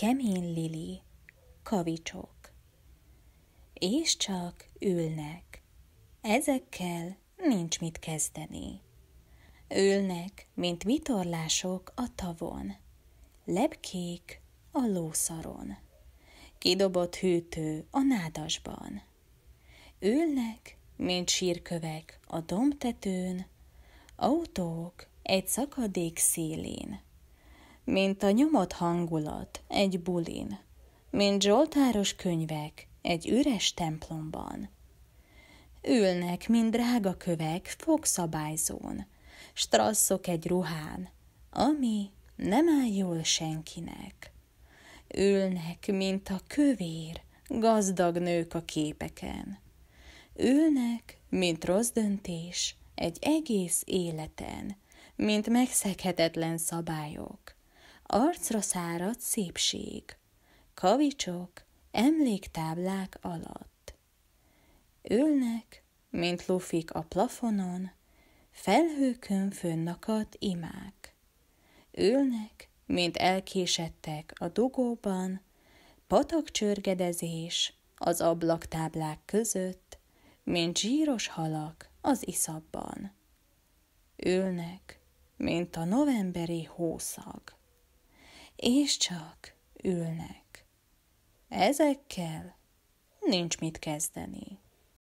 kemény lili, kavicsok. És csak ülnek. Ezekkel nincs mit kezdeni. Ülnek, mint vitorlások a tavon, lepkék a lószaron, kidobott hűtő a nádasban. Ülnek, mint sírkövek a dombtetőn, autók egy szakadék szélén mint a nyomott hangulat egy bulin, mint zsoltáros könyvek egy üres templomban. Ülnek, mint drága kövek fogszabályzón, strasszok egy ruhán, ami nem áll jól senkinek. Ülnek, mint a kövér, gazdag nők a képeken. Ülnek, mint rossz döntés, egy egész életen, mint megszeghetetlen szabályok arcra száradt szépség, kavicsok, emléktáblák alatt. Ülnek, mint lufik a plafonon, felhőkön fönnakadt imák. Ülnek, mint elkésettek a dugóban, patakcsörgedezés az ablaktáblák között, mint zsíros halak az iszabban. Ülnek, mint a novemberi hószag és csak ülnek. Ezekkel nincs mit kezdeni.